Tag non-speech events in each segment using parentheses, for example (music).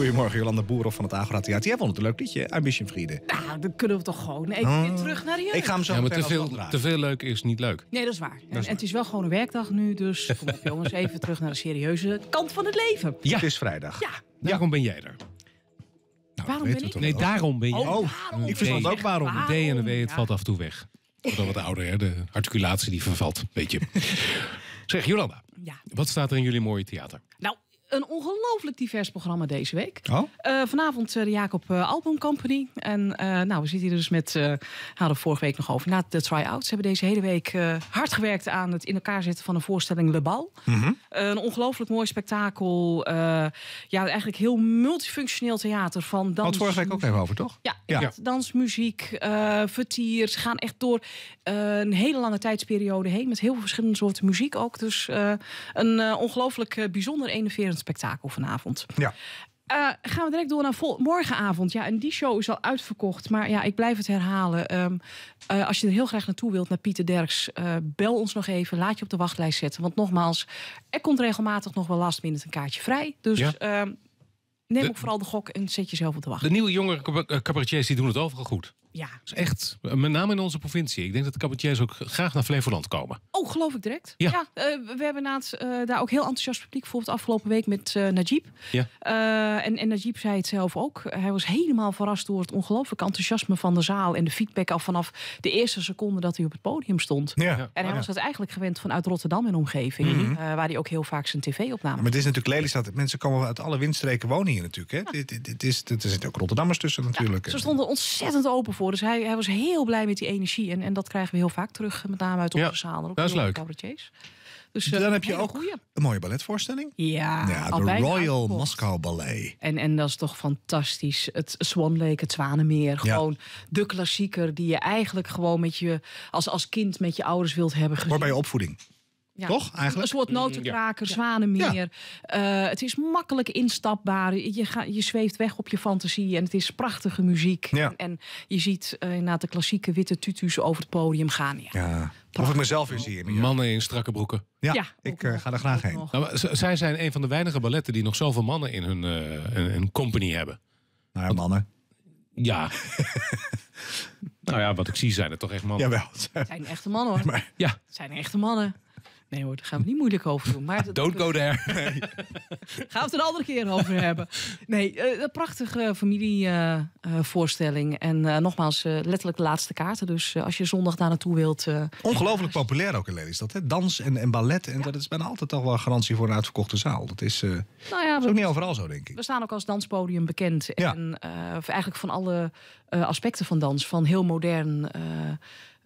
Goedemorgen, Jolanda Boerhoff van het Agora Theater. Jij vond het een leuk liedje, Ambition vrienden. Nou, dan kunnen we toch gewoon even ah. terug naar de Ik ga hem zo ja, te veel, te veel leuk is niet leuk. Nee, dat is waar. En, het is wel gewoon een werkdag nu, dus (laughs) kom op jongens, even terug naar de serieuze kant van het leven. Ja. Het is vrijdag. Ja. Daarom ben jij er. Nou, waarom ben ik? Nee, daarom ben je. Oh, oh ik verstand ook waarom. De D en de W, het valt af en toe weg. Wordt wat ouder, hè? de articulatie die vervalt, weet je. (laughs) zeg, Jolanda, ja. wat staat er in jullie mooie theater? Nou, een ongelooflijk divers programma deze week. Oh. Eh, vanavond eh, de Jacob uh, Album Company. En nou, we zitten hier dus met, we hadden vorige week nog over, na de try-outs. Ze hebben deze hele week hard gewerkt aan het in elkaar zetten van een voorstelling Le Bal. Mhm. een ongelooflijk mooi spektakel. ja, eigenlijk heel multifunctioneel theater van dans. Had vorige week ook even over, toch? Ja, ja. dans, muziek, vertier. Ze gaan echt door een hele lange tijdsperiode heen met heel veel verschillende soorten muziek ook. Dus een ongelooflijk bijzonder enerverend spektakel vanavond. Ja. Eh, gaan we direct door naar vol morgenavond. Ja, en die show is al uitverkocht. Maar ja, ik blijf het herhalen. Ehm, eh, als je er heel graag naartoe wilt, naar Pieter Derks... Eh, bel ons nog even, laat je op de wachtlijst zetten. Want nogmaals, er komt regelmatig nog wel last minute een kaartje vrij. Dus ehm, neem ook vooral de gok en zet jezelf op de wacht. De nieuwe jongere cabaretiers die doen het overal goed. Ja. echt, met name in onze provincie. Ik denk dat de cabotiers ook graag naar Flevoland komen. Oh, geloof ik direct. Ja. Eh, we hebben naast eh, daar ook heel enthousiast publiek. voor. Het afgelopen week met eh, Najib. Ja. en, en Najib zei het zelf ook. Hij was helemaal verrast door het ongelooflijke enthousiasme van de zaal. En de feedback al vanaf de eerste seconde dat hij op het podium stond. Ja. En hij oh, was dat eigenlijk gewend vanuit Rotterdam en omgeving. Mhm. waar hij ook heel vaak zijn tv-opname Maar het is natuurlijk dat Mensen komen uit alle windstreken wonen hier natuurlijk. Hè? Dit, dit, is, er zitten ook Rotterdammers tussen natuurlijk. ze stonden ontzettend open voor voor. Dus hij, hij was heel blij met die energie. En, en dat krijgen we heel vaak terug, met name uit onze ja, zaal. Dat is leuk. Dus, eh, dan, heb je ook een mooie balletvoorstelling. Ja, ja de Royal Moscow Ballet. En, en dat is toch fantastisch. Het Swan Lake, het Zwanenmeer. Gewoon de klassieker die je eigenlijk gewoon met je, als, als kind met je ouders wilt hebben gezien. Hoor bij je opvoeding. Ja, Toch eigenlijk? Een soort mm, notenkraker, ja. zwanenmeer. Eh, het is makkelijk instapbaar. Je, ga, je zweeft weg op je fantasie en het is prachtige muziek. En, en, je ziet uh, inderdaad de klassieke witte tutus over het podium gaan. Ja. Of ik mezelf weer zie. Mannen in strakke broeken. Ja, ik eh, ga er graag heen. Nou, zij zijn een van de weinige balletten die nog zoveel mannen in hun, in, in company hebben. Nou ja, mannen. Ja. (laughs) nou ja, wat ik zie zijn het toch echt mannen. Jawel. zijn echte mannen hoor. (laughs) Maar... Ja. Het zijn echte mannen. Nee hoor, daar gaan we niet moeilijk over doen. Maar Don't go there. (laughs) gaan we het een andere keer over hebben. Nee, eh, een prachtige familievoorstelling. Eh, en eh, nogmaals, letterlijk de laatste kaarten. Dus als je zondag daar naartoe wilt... Ongelooflijk populair ook in Lelystad. Dat, hè? Dans en, en ballet. En dat is bijna altijd toch wel garantie voor een uitverkochte zaal. Dat is, nou ja, is ook niet overal zo, denk ik. We staan ook als danspodium bekend. En eigenlijk van alle aspecten van dans. Van heel modern...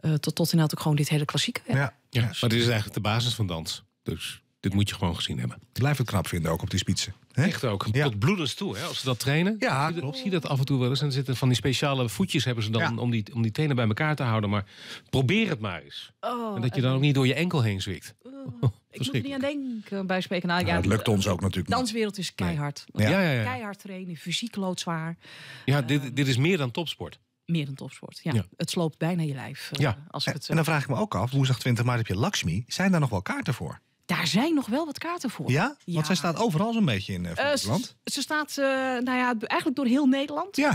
Eh, tot tot inderdaad ook gewoon dit hele klassieke werk. Ja, ja. maar dit is eigenlijk de basis van dans. Dus dit moet je gewoon gezien hebben. Die blijf het knap vinden ook op die spitsen. Echt ook. Ja. Tot bloedens toe, hè, als ze dat trainen. Ja, klopt. zie dat af en toe wel eens. En zitten van die speciale voetjes hebben ze dan om, die, om die tenen bij elkaar te houden. Maar probeer het maar eens. Oh, en dat je dan ook niet door je enkel heen zwikt. oh, (laughs) ik moet er niet aan denken bij spreken. Nou, het nou, lukt ons ook natuurlijk. danswereld is keihard. Ja. Keihard trainen, fysiek loodzwaar. Ja, ehm, dit, dit is meer dan topsport meer een topsport. Ja, ja. Het sloopt bijna je lijf. Eh, ja. Als ik het, en dan eh, vraag ik me ook af, woensdag 20 maart heb je Lakshmi. Zijn daar nog wel kaarten voor? Daar zijn nog wel wat kaarten voor. Ja? Want zij staat overal zo'n beetje in Nederland. Eh, eh, ze, ze staat eh, nou ja, eigenlijk door heel Nederland. Ja.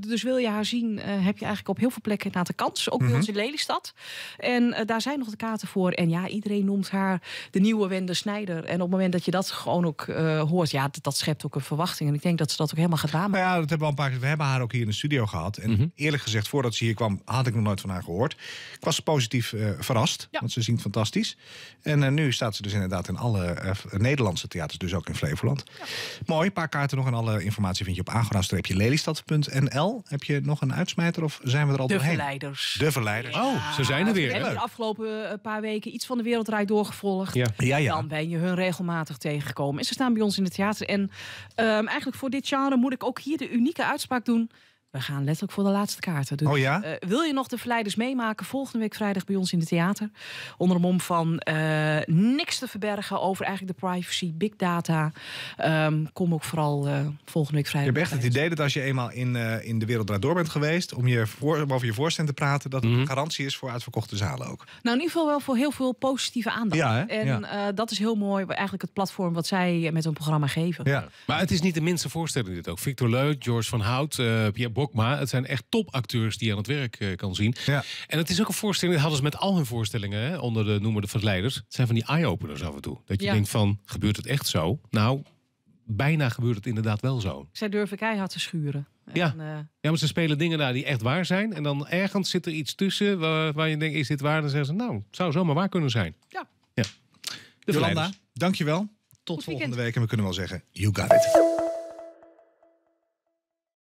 dus wil je haar zien, heb je eigenlijk op heel veel plekken na de kans. Ook bij mhm. ons in Lelystad. En daar zijn nog de kaarten voor. En ja, iedereen noemt haar de nieuwe Wende Snijder. En op het moment dat je dat gewoon ook hoort, ja, dat, schept ook een verwachting. En ik denk dat ze dat ook helemaal gaat waarmaken. Nou ja, dat hebben we al een paar keer. We hebben haar ook hier in de studio gehad. En mhm. eerlijk gezegd, voordat ze hier kwam, had ik nog nooit van haar gehoord. Ik was positief verrast. Ja. Want ze zingt fantastisch. En nu staat ze dus inderdaad in alle eh, Nederlandse theaters, dus ook in Flevoland. Mooi, een paar kaarten nog en alle informatie vind je op agora-lelystad.nl. Heb je nog een uitsmijter of zijn we er al de doorheen? De verleiders. De verleiders. Oh, ze zijn er weer. We hebben de afgelopen eh, paar weken iets van de wereldrijd doorgevolgd? Ja. ja. Ja, Dan ben je hun regelmatig tegengekomen. En ze staan bij ons in het theater. En ehm, eigenlijk voor dit genre moet ik ook hier de unieke uitspraak doen. We gaan letterlijk voor de laatste kaarten. Dus, oh ja? Eh, wil je nog de verleiders meemaken? Volgende week vrijdag bij ons in het theater. Onder de mom van eh, niks te verbergen over eigenlijk de privacy, big data. Ehm, kom ook vooral eh, volgende week vrijdag. Je hebt echt het idee dat als je eenmaal in, in de wereld door bent geweest... om je voor, over je voorstand te praten... dat het mhm. een garantie is voor uitverkochte zalen ook. Nou, in ieder geval wel voor heel veel positieve aandacht. Ja, en dat is heel mooi, eigenlijk het platform wat zij met hun programma geven. Ja. Maar het is niet de minste voorstelling dit ook. Victor Leut, George van Hout, Pierre Bokma. Het zijn echt topacteurs die je aan het werk eh, kan zien. Ja. En het is ook een voorstelling, dat hadden ze met al hun voorstellingen hè, onder de noemer de verleiders. Het zijn van die eye-openers af en toe. Dat je denkt van, gebeurt het echt zo? Nou, bijna gebeurt het inderdaad wel zo. Zij durven keihard te schuren. Ja. En, eh, ja, maar ze spelen dingen daar die echt waar zijn. En dan ergens zit er iets tussen waar, je denkt, is dit waar? Dan zeggen ze, nou, zou zomaar waar kunnen zijn. Ja. ja. De Jolanda, dankjewel. Tot volgende week. En we kunnen wel zeggen, you got it.